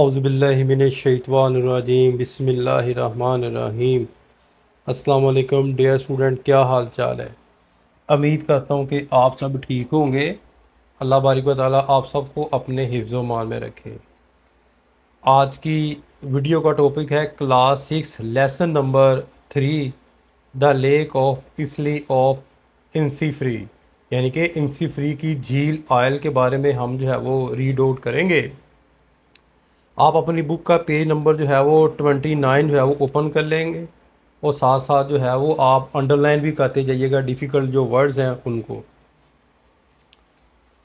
अउज़बिल्लिमिनशैतवानरजीम बसमीम अल्लाम dear student क्या हाल चाल है उम्मीद करता हूँ कि आप सब ठीक होंगे अल्लाह बारिक ताली आप सबको अपने हिफ्ज़ मान में रखे आज की वीडियो का टॉपिक है class six lesson number three the lake of isle of Innisfree यानी कि इंसी फ्री की झील आयल के बारे में हम जो है वो रीड आउट करेंगे आप अपनी बुक का पेज नंबर जो है वो ट्वेंटी नाइन जो है वो ओपन कर लेंगे और साथ साथ जो है वो आप अंडरलाइन भी करते जाइएगा डिफ़िकल्ट जो वर्ड्स हैं उनको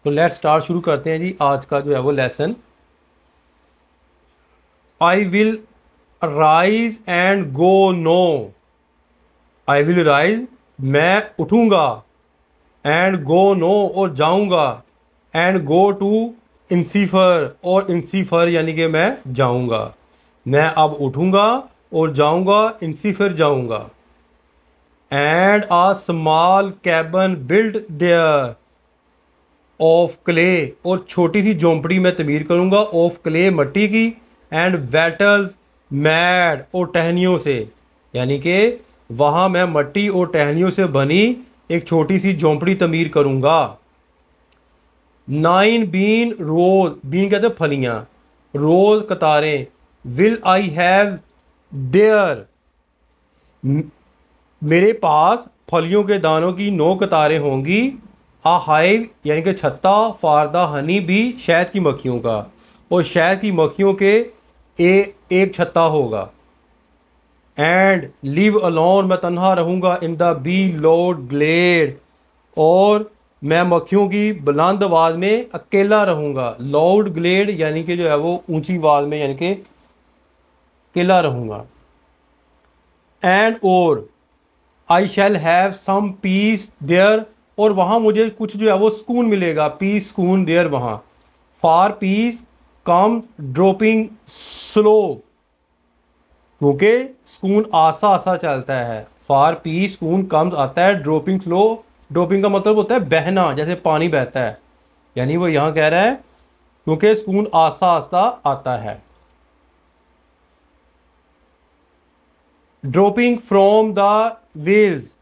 तो लेट स्टार्ट शुरू करते हैं जी आज का जो है वो lesson I will rise and go now I will rise मैं उठूँगा एंड गो नो और जाऊँगा एंड गो टू इंसीफर और इंसीफर यानी कि मैं जाऊंगा मैं अब उठूंगा और जाऊंगा इंसीफर जाऊंगा and a small cabin build there of clay और छोटी सी झोंपड़ी मैं तमीर करूंगा ऑफ क्ले मट्टी की एंड वेटल्स मैड और टहनियों से यानी कि वहाँ मैं मट्टी और टहनियों से बनी एक छोटी सी झोंपड़ी तमीर करूंगा नाइन बीन रोज बीन कहते हैं फलियाँ रोज कतारें विल आई हैव देयर मेरे पास फलियों के दानों की नौ कतारें होंगी आ हाइव यानी कि छत्ता फारदा हनी भी शहद की मक्खियों का और शहद की मक्खियों के ए, एक छत्ता होगा एंड लिव अलोन मैं तन्हा रहूँगा in the bee loud glade और मैं मक्खियों की बुलंद आवाज़ में अकेला रहूँगा लाउड ग्लेड यानी कि जो है वो ऊंची आवाज़ में यानी कि अकेला रहूँगा एंड और I shall have some peace there और वहाँ मुझे कुछ जो है वो सुकून मिलेगा पीस सुकून देयर वहाँ for peace comes dropping slow क्योंकि सुकून आसा आसा चलता है फार पीस सुकून कम्स आता है ड्रोपिंग स्लो डोपिंग का मतलब होता है बहना जैसे पानी बहता है यानी वो यहाँ कह रहा है क्योंकि सुकून आस्ता आस्ता आता है dropping from the veils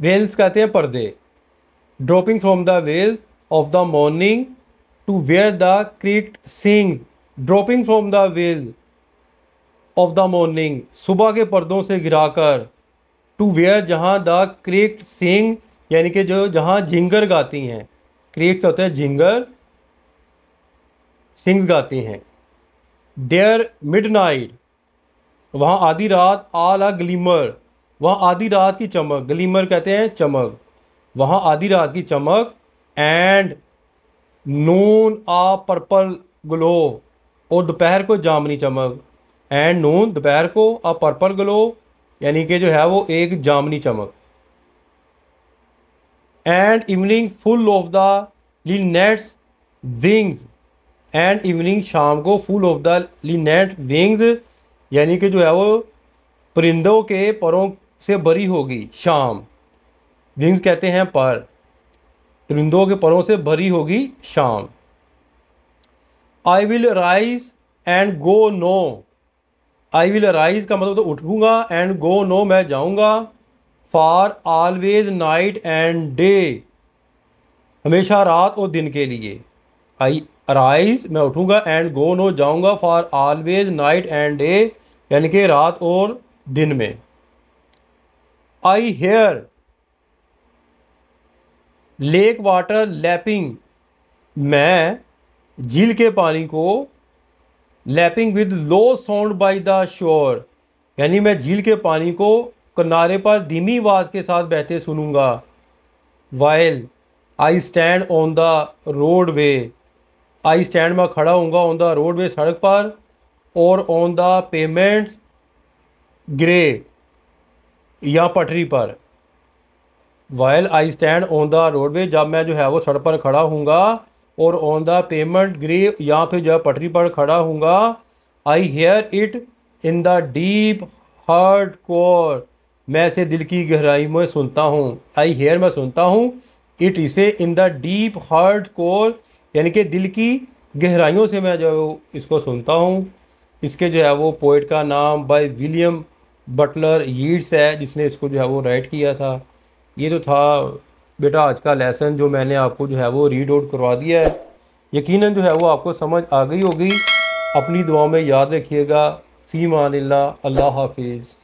veils कहते हैं पर्दे dropping from the veils of the morning to where the cricket sing dropping from the veils of the morning सुबह के पर्दों से गिराकर टू वेयर जहाँ द क्रेक्ट सिंग यानी कि जो जहाँ झिंगर गाती हैं क्रेक्ट होता हैं झिंगर सिंग्स गाती हैं देयर मिड नाइट वहाँ आधी रात आल आ ग्लीमर वहाँ आधी रात की चमक ग्लीमर कहते हैं चमक वहाँ आधी रात की चमक and noon a purple glow और दोपहर को जामनी चमक एंड नून दोपहर को आ पर्पल ग्लो यानी कि जो है वो एक जामनी चमक and evening full of the linnet's wings and evening शाम को full of the linnet wings यानी कि जो है वो परिंदों के परों से भरी होगी शाम विंग्स कहते हैं पर परिंदों के परों से भरी होगी शाम I will rise and go now I will arise का मतलब तो उठूँगा एंड गो नो मैं जाऊँगा for always night and day हमेशा रात और दिन के लिए आई अराइज मैं उठूँगा एंड गो नो जाऊँगा for always night and day यानी कि रात और दिन में I hear lake water lapping मैं झील के पानी को lapping with low sound by the shore यानी मैं झील के पानी को किनारे पर धीमी आवाज़ के साथ बहते सुनूंगा while I stand on the roadway I stand में खड़ा होऊंगा ऑन द रोड वे सड़क पर और ऑन द पेमेंट्स ग्रे या पटरी पर while I stand on the roadway जब मैं जो है वो सड़क पर खड़ा हूँ और ऑन द पेमेंट ग्रे यहाँ पे जो है पटरी पर खड़ा हूँगा I hear it in the deep heart's core मैं इसे दिल की गहराई में सुनता हूँ आई हेयर मैं सुनता हूँ इट इसे in the deep heart's core यानी कि दिल की गहराइयों से मैं जो है इसको सुनता हूँ इसके जो है वो पोइट का नाम बाय विलियम बटलर यीड्स है जिसने इसको जो है वो राइट किया था ये तो था बेटा आज का लेसन जो मैंने आपको जो है वो रीड आउट करवा दिया है यकीनन जो है वो आपको समझ आ गई होगी अपनी दुआ में याद रखिएगा फ़ी मान अल्लाह हाफिज़